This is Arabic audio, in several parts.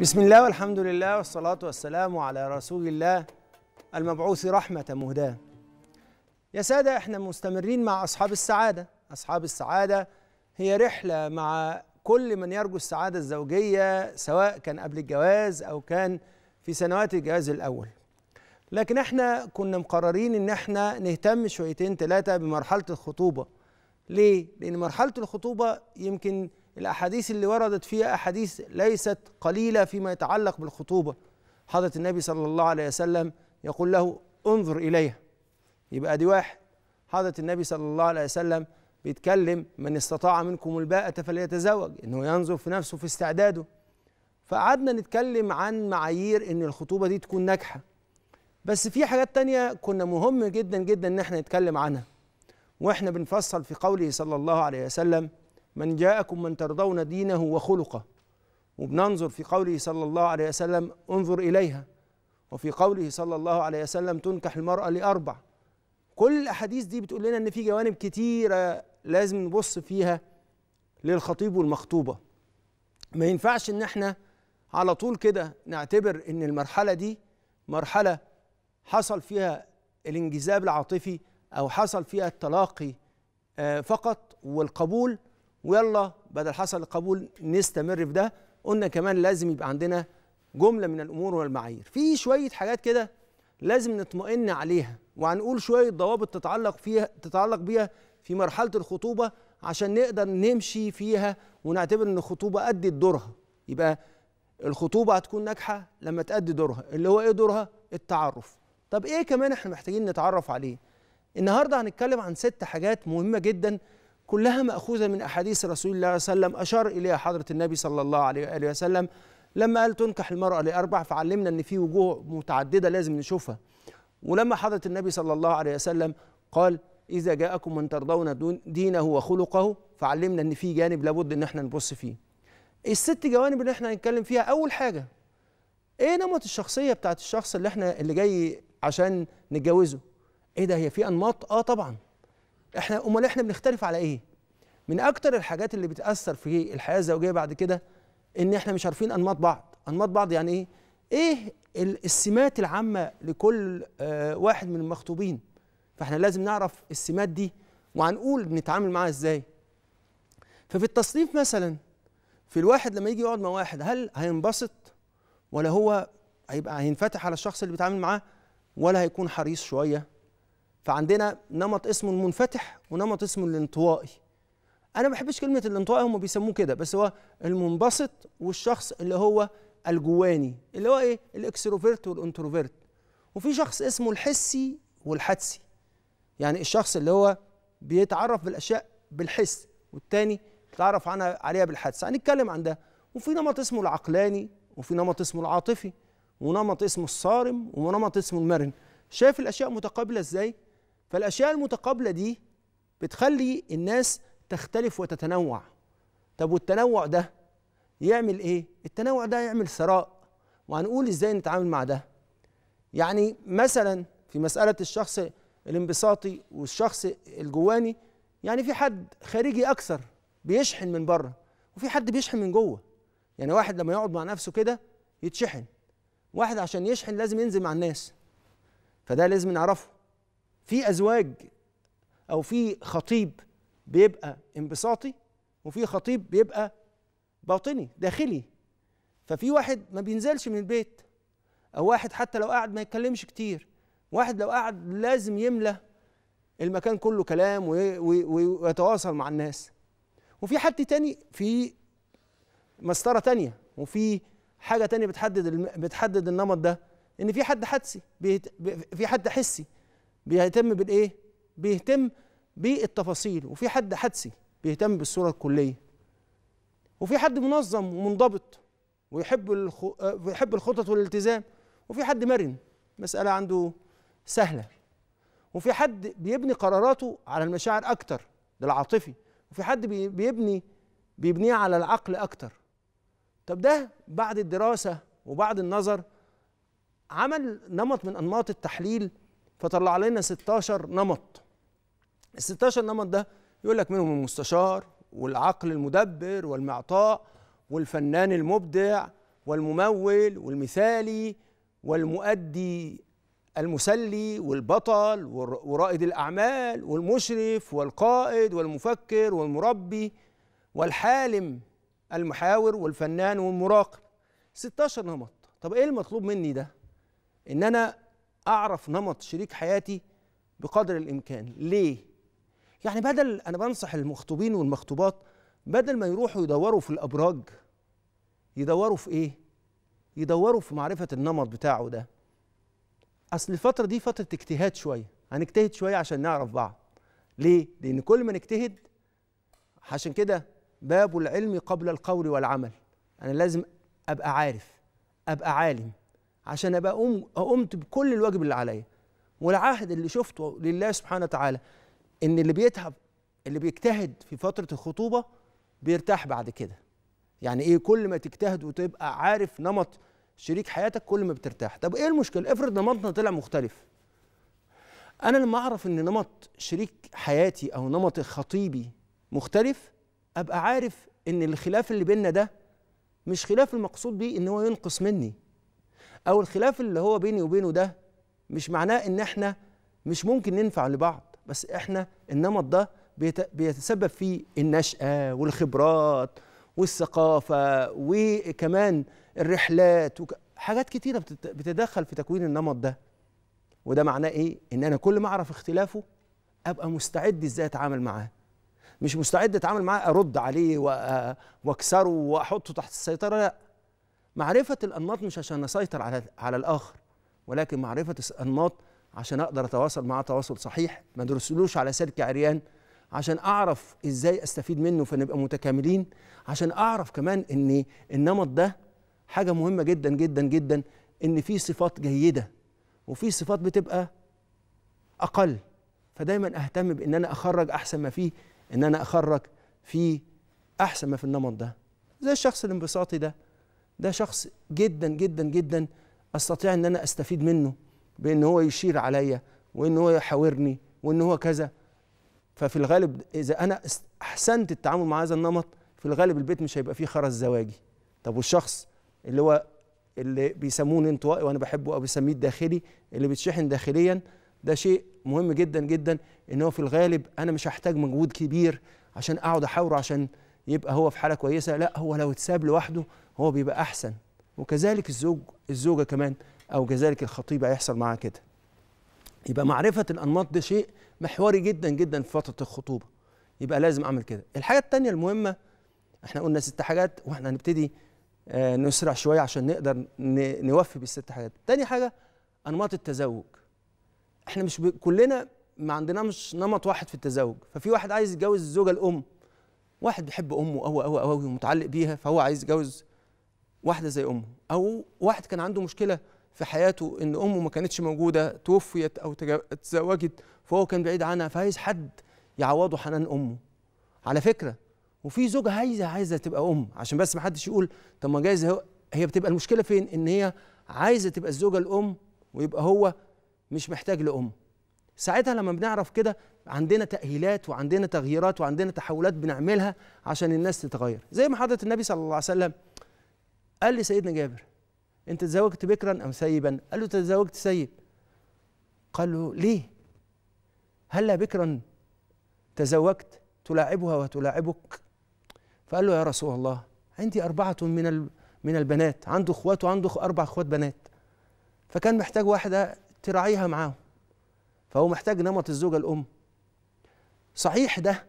بسم الله والحمد لله والصلاة والسلام على رسول الله المبعوث رحمة مهداة يا سادة احنا مستمرين مع أصحاب السعادة أصحاب السعادة هي رحلة مع كل من يرجو السعادة الزوجية سواء كان قبل الجواز أو كان في سنوات الجواز الأول لكن احنا كنا مقررين ان احنا نهتم شويتين ثلاثة بمرحلة الخطوبة ليه؟ لأن مرحلة الخطوبة يمكن الأحاديث اللي وردت فيها أحاديث ليست قليلة فيما يتعلق بالخطوبة حضرة النبي صلى الله عليه وسلم يقول له انظر إليها يبقى دي واحد حضرة النبي صلى الله عليه وسلم بيتكلم من استطاع منكم الباءة فليتزوج انه ينظر في نفسه في استعداده فقعدنا نتكلم عن معايير ان الخطوبة دي تكون ناجحة بس في حاجات تانية كنا مهم جدا جدا ان احنا نتكلم عنها واحنا بنفصل في قوله صلى الله عليه وسلم من جاءكم من ترضون دينه وخلقه وبننظر في قوله صلى الله عليه وسلم انظر إليها وفي قوله صلى الله عليه وسلم تنكح المرأة لأربع كل الأحاديث دي بتقول لنا إن في جوانب كتيرة لازم نبص فيها للخطيب والمخطوبة ما ينفعش إن إحنا على طول كده نعتبر إن المرحلة دي مرحلة حصل فيها الانجذاب العاطفي أو حصل فيها التلاقي آه، فقط والقبول ويلا بدل حصل القبول نستمر في ده قلنا كمان لازم يبقى عندنا جمله من الامور والمعايير في شويه حاجات كده لازم نطمئن عليها وهنقول شويه ضوابط تتعلق فيها تتعلق بيها في مرحله الخطوبه عشان نقدر نمشي فيها ونعتبر ان الخطوبه ادت دورها يبقى الخطوبه هتكون ناجحه لما تأدي دورها اللي هو ايه دورها التعرف طب ايه كمان احنا محتاجين نتعرف عليه النهارده هنتكلم عن ست حاجات مهمه جدا كلها مأخوذة من أحاديث رسول الله صلى الله عليه وسلم أشار إليها حضرة النبي صلى الله عليه وآله وسلم لما قال تنكح المرأة لأربع فعلمنا أن في وجوه متعددة لازم نشوفها ولما حضرة النبي صلى الله عليه وسلم قال إذا جاءكم من ترضون دينه وخلقه فعلمنا أن في جانب لابد أن احنا نبص فيه الست جوانب اللي احنا هنتكلم فيها أول حاجة إيه نمط الشخصية بتاعت الشخص اللي احنا اللي جاي عشان نتجوزه إيه ده هي في أنماط آه طبعا احنا امال احنا بنختلف على ايه من اكتر الحاجات اللي بتاثر في الحياه الزوجيه بعد كده ان احنا مش عارفين انماط بعض انماط بعض يعني ايه ايه السمات العامه لكل آه، واحد من المخطوبين فاحنا لازم نعرف السمات دي وهنقول بنتعامل معاها ازاي ففي التصنيف مثلا في الواحد لما يجي يقعد مع واحد هل هينبسط ولا هو هيبقى هينفتح على الشخص اللي بيتعامل معاه ولا هيكون حريص شويه فعندنا نمط اسمه المنفتح ونمط اسمه الانطوائي انا ما بحبش كلمه الانطوائي هم بيسموه كده بس هو المنبسط والشخص اللي هو الجواني اللي هو ايه الاكستروفيرت والانتروفيرت وفي شخص اسمه الحسي والحدسي يعني الشخص اللي هو بيتعرف بالاشياء بالحس والتاني بيتعرف عنها عليها بالحدس هنتكلم عن ده وفي نمط اسمه العقلاني وفي نمط اسمه العاطفي ونمط اسمه الصارم ونمط اسمه المرن شايف الاشياء متقابله ازاي فالاشياء المتقابله دي بتخلي الناس تختلف وتتنوع طب والتنوع ده يعمل ايه التنوع ده يعمل ثراء وهنقول ازاي نتعامل مع ده يعني مثلا في مساله الشخص الانبساطي والشخص الجواني يعني في حد خارجي اكثر بيشحن من بره وفي حد بيشحن من جوه يعني واحد لما يقعد مع نفسه كده يتشحن واحد عشان يشحن لازم ينزل مع الناس فده لازم نعرفه في ازواج او في خطيب بيبقى انبساطي وفي خطيب بيبقى باطني داخلي ففي واحد ما بينزلش من البيت او واحد حتى لو قعد ما يتكلمش كتير واحد لو قعد لازم يملى المكان كله كلام ويتواصل مع الناس وفي حد تاني في مسطرة تانية وفي حاجة تانية بتحدد بتحدد النمط ده ان في حد حدسي في حد حسي بيهتم بالايه؟ بيهتم بالتفاصيل وفي حد حدسي بيهتم بالصورة الكلية وفي حد منظم ومنضبط ويحب الخ... ويحب الخطط والالتزام وفي حد مرن مسألة عنده سهلة وفي حد بيبني قراراته على المشاعر أكتر ده العاطفي وفي حد بيبني بيبنيه على العقل أكتر طب ده بعد الدراسة وبعد النظر عمل نمط من أنماط التحليل فطلع لنا 16 نمط ال 16 نمط ده يقول لك منهم المستشار والعقل المدبر والمعطاء والفنان المبدع والممول والمثالي والمؤدي المسلي والبطل ورائد الأعمال والمشرف والقائد والمفكر والمربي والحالم المحاور والفنان والمراقب 16 نمط طب ايه المطلوب مني ده ان انا اعرف نمط شريك حياتي بقدر الامكان ليه يعني بدل انا بنصح المخطوبين والمخطوبات بدل ما يروحوا يدوروا في الابراج يدوروا في ايه يدوروا في معرفه النمط بتاعه ده اصل الفتره دي فتره اجتهاد شويه هنجتهد شويه عشان نعرف بعض ليه لان كل ما نجتهد عشان كده باب العلم قبل القول والعمل انا لازم ابقى عارف ابقى عالم عشان ابقى قمت بكل الواجب اللي عليا والعهد اللي شفته لله سبحانه وتعالى ان اللي بيتعب اللي بيجتهد في فتره الخطوبه بيرتاح بعد كده يعني ايه كل ما تجتهد وتبقى عارف نمط شريك حياتك كل ما بترتاح طب ايه المشكله افرض نمطنا طلع مختلف انا لما اعرف ان نمط شريك حياتي او نمط خطيبي مختلف ابقى عارف ان الخلاف اللي بيننا ده مش خلاف المقصود بيه ان هو ينقص مني او الخلاف اللي هو بيني وبينه ده مش معناه ان احنا مش ممكن ننفع لبعض بس احنا النمط ده بيتسبب في النشأة والخبرات والثقافة وكمان الرحلات وحاجات حاجات كتيرة بتتدخل في تكوين النمط ده وده معناه ايه؟ ان انا كل ما اعرف اختلافه ابقى مستعد ازاي اتعامل معاه مش مستعد اتعامل معاه ارد عليه واكسره واحطه تحت السيطرة لا معرفة الانماط مش عشان اسيطر على على الاخر ولكن معرفة الانماط عشان اقدر اتواصل معاه تواصل صحيح ما درسلوش على سلك عريان عشان اعرف ازاي استفيد منه فنبقى متكاملين عشان اعرف كمان ان النمط ده حاجه مهمه جدا جدا جدا ان في صفات جيده وفي صفات بتبقى اقل فدايما اهتم بان انا اخرج احسن ما فيه ان انا اخرج فيه احسن ما في النمط ده زي الشخص الانبساطي ده ده شخص جدا جدا جدا استطيع ان انا استفيد منه بان هو يشير عليا وان هو يحاورني وان هو كذا ففي الغالب اذا انا احسنت التعامل مع هذا النمط في الغالب البيت مش هيبقى فيه خرز زواجي طب والشخص اللي هو اللي بيسموه انطوائي وانا بحبه او بسميه الداخلي اللي بيتشحن داخليا ده شيء مهم جدا جدا ان هو في الغالب انا مش هحتاج مجهود كبير عشان اقعد احاوره عشان يبقى هو في حاله كويسه لا هو لو اتساب لوحده هو بيبقى احسن وكذلك الزوج الزوجه كمان او كذلك الخطيبه هيحصل معاها كده يبقى معرفه الانماط ده شيء محوري جدا جدا في فتره الخطوبه يبقى لازم اعمل كده الحاجه الثانيه المهمه احنا قلنا ست حاجات واحنا هنبتدي آه، نسرع شويه عشان نقدر نوفي بالست حاجات تاني حاجه انماط التزوج احنا مش كلنا ما عندناش نمط واحد في التزوج ففي واحد عايز يتجوز الزوجه الام واحد بيحب امه قوي قوي قوي ومتعلق بيها فهو عايز يتجوز واحده زي امه او واحد كان عنده مشكله في حياته ان امه ما كانتش موجوده توفيت او تزوجت فهو كان بعيد عنها فعايز حد يعوضه حنان امه على فكره وفي زوجة عايزة عايزة تبقى أم عشان بس ما حدش يقول طب ما جايز هي بتبقى المشكلة فين إن هي عايزة تبقى الزوجة الأم ويبقى هو مش محتاج لأم ساعتها لما بنعرف كده عندنا تأهيلات وعندنا تغييرات وعندنا تحولات بنعملها عشان الناس تتغير زي ما حضرة النبي صلى الله عليه وسلم قال لسيدنا جابر انت تزوجت بكرا ام سيبا قال له تزوجت سيب قال له ليه هلا بكرا تزوجت تلاعبها وتلاعبك فقال له يا رسول الله عندي أربعة من من البنات عنده اخوات وعنده أربع اخوات بنات فكان محتاج واحدة تراعيها معاه فهو محتاج نمط الزوجة الأم صحيح ده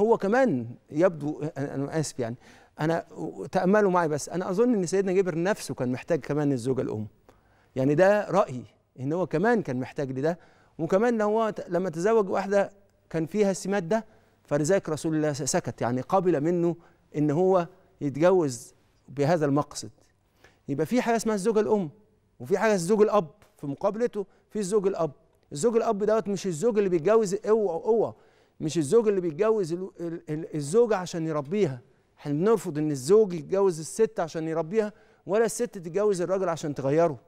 هو كمان يبدو أنا آسف يعني انا تاملوا معي بس انا اظن ان سيدنا جابر نفسه كان محتاج كمان الزوجه الام يعني ده رايي ان هو كمان كان محتاج لده وكمان ان هو لما تزوج واحده كان فيها السمات ده فلذلك رسول الله سكت يعني قبل منه ان هو يتجوز بهذا المقصد يبقى في حاجه اسمها الزوجه الام وفي حاجه الزوج الاب في مقابلته في الزوج الاب الزوج الاب دوت مش الزوج اللي بيتجوز اوعى اوعى مش الزوج اللي بيتجوز الزوجه عشان يربيها احنا بنرفض ان الزوج يتجوز الست عشان يربيها ولا الست تتجوز الراجل عشان تغيره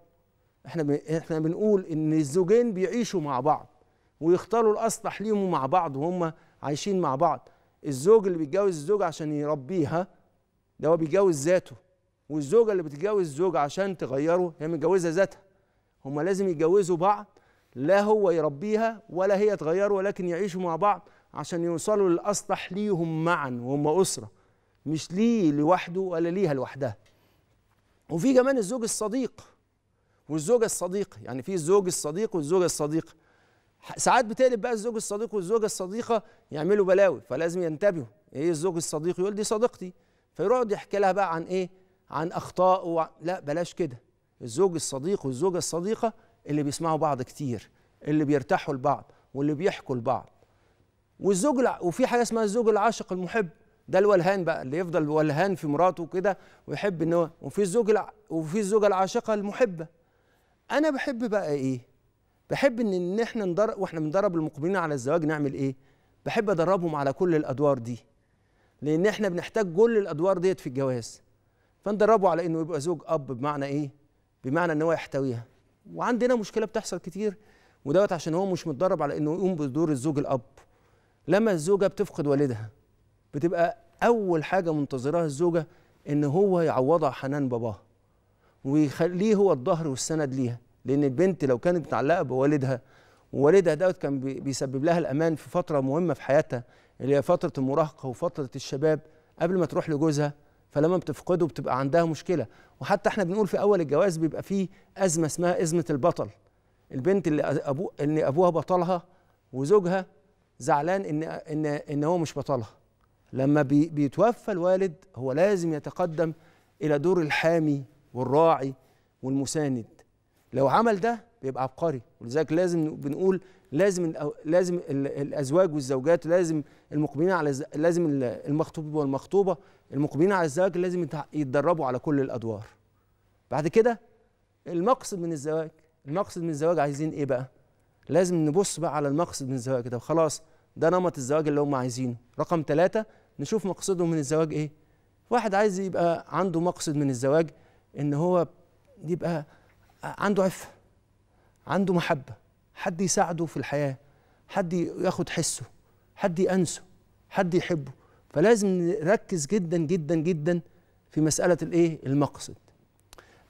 احنا احنا بنقول ان الزوجين بيعيشوا مع بعض ويختاروا الاصلح ليهم مع بعض وهم عايشين مع بعض الزوج اللي بيتجوز الزوجه عشان يربيها ده هو بيتجوز ذاته والزوجه اللي بتتجوز الزوج عشان تغيره هي متجوزه ذاتها هما لازم يتجوزوا بعض لا هو يربيها ولا هي تغيره ولكن يعيشوا مع بعض عشان يوصلوا للاصلح ليهم معا وهم اسره مش ليه لوحده ولا ليها لوحدها وفي كمان الزوج الصديق والزوجة الصديقة يعني في الزوج الصديق والزوجة الصديقة ساعات بتقلب بقى الزوج الصديق والزوجة الصديقة يعملوا بلاوي فلازم ينتبهوا ايه الزوج الصديق يقول دي صديقتي فيقعد يحكي لها بقى عن ايه عن اخطاء و... لا بلاش كده الزوج الصديق والزوجة الصديقة اللي بيسمعوا بعض كتير اللي بيرتاحوا لبعض واللي بيحكوا لبعض والزوج وفي حاجة اسمها الزوج العاشق المحب ده الولهان بقى اللي يفضل ولهان في مراته كده ويحب ان هو وفي الزوج الع... وفي الزوجه العاشقه المحبه انا بحب بقى ايه بحب ان ان احنا ندرب واحنا بندرب المقبلين على الزواج نعمل ايه بحب ادربهم على كل الادوار دي لان احنا بنحتاج كل الادوار ديت في الجواز فندربه على انه يبقى زوج اب بمعنى ايه بمعنى ان هو يحتويها وعندنا مشكله بتحصل كتير ودوت عشان هو مش متدرب على انه يقوم بدور الزوج الاب لما الزوجه بتفقد والدها بتبقى اول حاجه منتظراها الزوجه ان هو يعوضها حنان باباها ويخليه هو الظهر والسند ليها لان البنت لو كانت متعلقه بوالدها ووالدها دوت كان بيسبب لها الامان في فتره مهمه في حياتها اللي هي فتره المراهقه وفتره الشباب قبل ما تروح لجوزها فلما بتفقده بتبقى عندها مشكله وحتى احنا بنقول في اول الجواز بيبقى فيه ازمه اسمها ازمه البطل البنت اللي ابو اللي ابوها بطلها وزوجها زعلان ان ان ان هو مش بطلها لما بيتوفى الوالد هو لازم يتقدم الى دور الحامي والراعي والمساند لو عمل ده بيبقى عبقري ولذلك لازم بنقول لازم لازم الازواج والزوجات لازم المقبلين على لازم المخطوب والمخطوبه المقبلين على الزواج لازم يتدربوا على كل الادوار بعد كده المقصد من الزواج المقصد من الزواج عايزين ايه بقى لازم نبص بقى على المقصد من الزواج ده وخلاص ده نمط الزواج اللي هم عايزينه رقم ثلاثة نشوف مقصدهم من الزواج ايه واحد عايز يبقى عنده مقصد من الزواج ان هو يبقى عنده عفه عنده محبه حد يساعده في الحياه حد ياخد حسه حد يأنسه حد يحبه فلازم نركز جدا جدا جدا في مساله الايه المقصد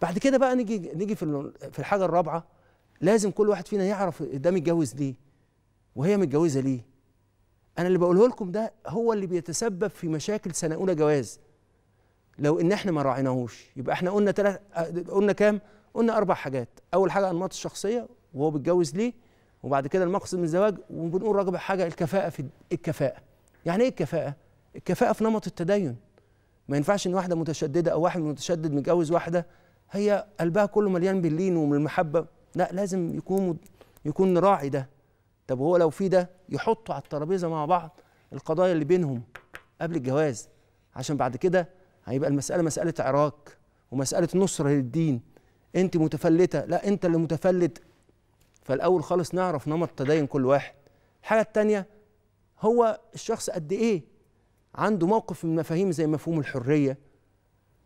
بعد كده بقى نيجي نيجي في في الحاجه الرابعه لازم كل واحد فينا يعرف ده متجوز ليه وهي متجوزه ليه انا اللي بقوله لكم ده هو اللي بيتسبب في مشاكل سنه اولى جواز لو ان احنا ما راعيناهوش يبقى احنا قلنا تلات قلنا كام قلنا اربع حاجات اول حاجه انماط الشخصيه وهو بيتجوز ليه وبعد كده المقصد من الزواج وبنقول رابع حاجه الكفاءه في الكفاءه يعني ايه الكفاءه الكفاءه في نمط التدين ما ينفعش ان واحده متشدده او واحد متشدد متجوز واحده هي قلبها كله مليان باللين ومن المحبه لا لازم يكون يكون نراعي ده طب هو لو في ده يحطوا على الترابيزه مع بعض القضايا اللي بينهم قبل الجواز عشان بعد كده هيبقى المساله مساله عراك ومساله نصره للدين انت متفلته لا انت اللي متفلت فالاول خالص نعرف نمط تدين كل واحد الحاجه الثانيه هو الشخص قد ايه عنده موقف من مفاهيم زي مفهوم الحريه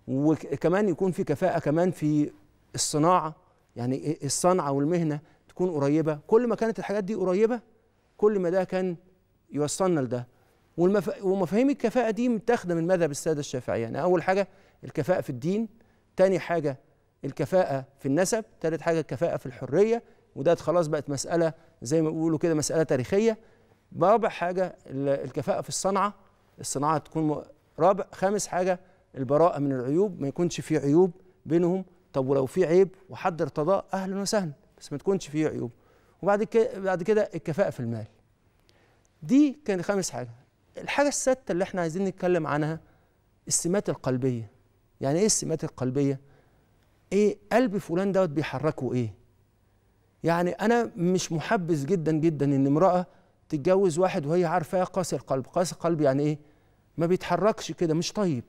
وكمان يكون في كفاءه كمان في الصناعه يعني إيه، الصنعه والمهنه تكون قريبه كل ما كانت الحاجات دي قريبه كل ما ده كان يوصلنا لده والمف... ومفاهيم الكفاءه دي متاخده من مذهب الساده الشافعيه يعني اول حاجه الكفاءه في الدين تاني حاجه الكفاءه في النسب تالت حاجه الكفاءه في الحريه وده خلاص بقت مساله زي ما بيقولوا كده مساله تاريخيه رابع حاجه الكفاءه في الصنعه الصناعه تكون م... رابع خامس حاجه البراءه من العيوب ما يكونش في عيوب بينهم طب ولو في عيب وحد ارتضاه اهلا وسهلا بس ما تكونش فيه عيوب وبعد كده بعد كده الكفاءه في المال دي كانت خامس حاجه الحاجه السادسه اللي احنا عايزين نتكلم عنها السمات القلبيه يعني ايه السمات القلبيه ايه قلب فلان دوت بيحركه ايه يعني انا مش محبذ جدا جدا ان امراه تتجوز واحد وهي عارفاه قاسي القلب قاسي القلب يعني ايه ما بيتحركش كده مش طيب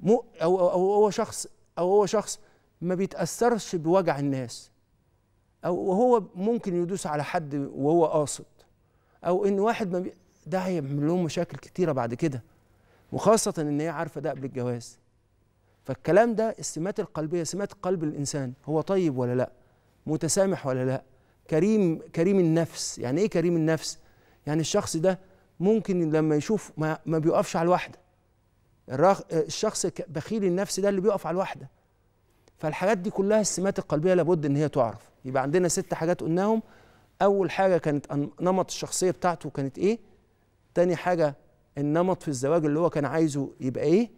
مو أو, أو, أو هو شخص أو هو شخص ما بيتأثرش بوجع الناس او وهو ممكن يدوس على حد وهو قاصد او ان واحد ما بي... ده هيعمل لهم مشاكل كتيره بعد كده وخاصه ان هي عارفه ده قبل الجواز فالكلام ده السمات القلبيه سمات قلب الانسان هو طيب ولا لا متسامح ولا لا كريم كريم النفس يعني ايه كريم النفس يعني الشخص ده ممكن لما يشوف ما, ما بيقفش على الواحده الشخص بخيل النفس ده اللي بيقف على الواحده فالحاجات دي كلها السمات القلبيه لابد ان هي تعرف يبقى عندنا ست حاجات قلناهم اول حاجه كانت نمط الشخصيه بتاعته كانت ايه تاني حاجه النمط في الزواج اللي هو كان عايزه يبقى ايه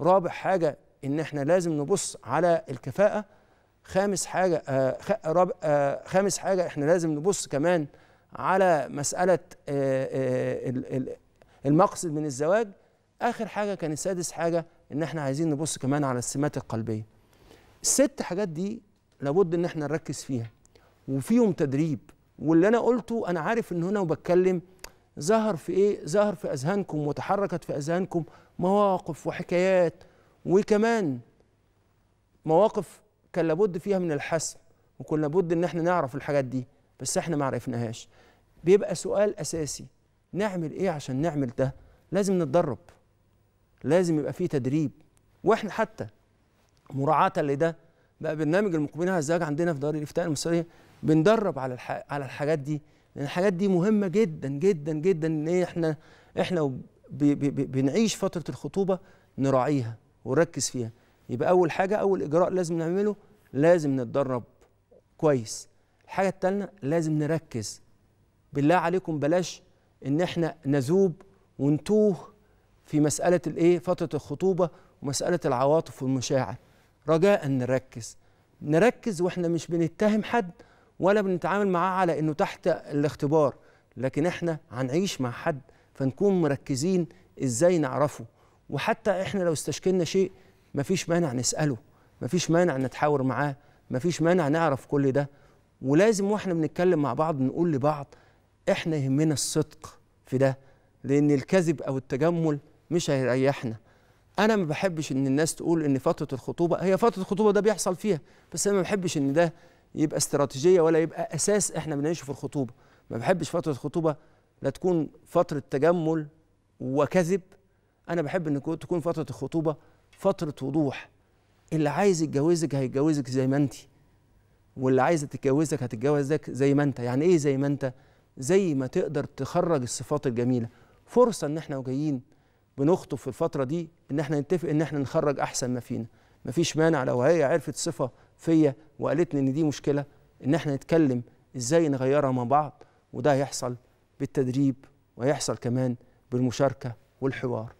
رابع حاجه ان احنا لازم نبص على الكفاءه خامس حاجه آه رابع آه خامس حاجه احنا لازم نبص كمان على مساله آه, آه، المقصد من الزواج اخر حاجه كان سادس حاجه ان احنا عايزين نبص كمان على السمات القلبيه الست حاجات دي لابد ان احنا نركز فيها وفيهم تدريب واللي انا قلته انا عارف ان هنا وبتكلم ظهر في ايه ظهر في اذهانكم وتحركت في اذهانكم مواقف وحكايات وكمان مواقف كان لابد فيها من الحسم وكنا لابد ان احنا نعرف الحاجات دي بس احنا ما عرفناهاش بيبقى سؤال اساسي نعمل ايه عشان نعمل ده لازم نتدرب لازم يبقى فيه تدريب واحنا حتى مراعاة لده بقى برنامج المقبلين على الزواج عندنا في دار الافتاء المصريه بندرب على الح... على الحاجات دي لان الحاجات دي مهمه جدا جدا جدا ان احنا احنا ب... ب... ب... بنعيش فتره الخطوبه نراعيها ونركز فيها يبقى اول حاجه اول اجراء لازم نعمله لازم نتدرب كويس الحاجه الثانيه لازم نركز بالله عليكم بلاش ان احنا نذوب ونتوه في مساله الايه فتره الخطوبه ومساله العواطف والمشاعر رجاء نركز نركز واحنا مش بنتهم حد ولا بنتعامل معاه على انه تحت الاختبار لكن احنا هنعيش مع حد فنكون مركزين ازاي نعرفه وحتى احنا لو استشكلنا شيء مفيش مانع نساله مفيش مانع نتحاور معاه مفيش مانع نعرف كل ده ولازم واحنا بنتكلم مع بعض نقول لبعض احنا يهمنا الصدق في ده لان الكذب او التجمل مش هيريحنا انا ما بحبش ان الناس تقول ان فتره الخطوبه هي فتره الخطوبه ده بيحصل فيها بس انا ما بحبش ان ده يبقى استراتيجيه ولا يبقى اساس احنا بنعيشه في الخطوبه ما بحبش فتره الخطوبه لا تكون فتره تجمل وكذب انا بحب ان تكون فتره الخطوبه فتره وضوح اللي عايز يتجوزك هيتجوزك زي ما انت واللي عايزه تتجوزك هتتجوزك زي ما انت يعني ايه زي ما انت زي ما تقدر تخرج الصفات الجميله فرصه ان احنا وجايين بنخطب في الفتره دي ان احنا نتفق ان احنا نخرج احسن ما فينا مفيش مانع لو هي عرفت صفه فيا وقالت لي ان دي مشكله ان احنا نتكلم ازاي نغيرها مع بعض وده هيحصل بالتدريب وهيحصل كمان بالمشاركه والحوار